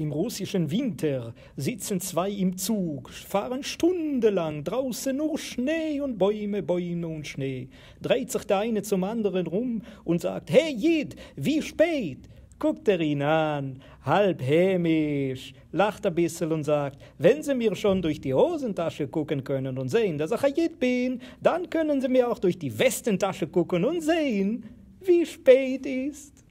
Im russischen Winter sitzen zwei im Zug, fahren stundenlang, draußen nur Schnee und Bäume, Bäume und Schnee. Dreht sich der eine zum anderen rum und sagt, hey Jid, wie spät? Guckt er ihn an, halb hämisch, lacht ein bisschen und sagt, wenn Sie mir schon durch die Hosentasche gucken können und sehen, dass ich ein Jid bin, dann können Sie mir auch durch die Westentasche gucken und sehen, wie spät ist.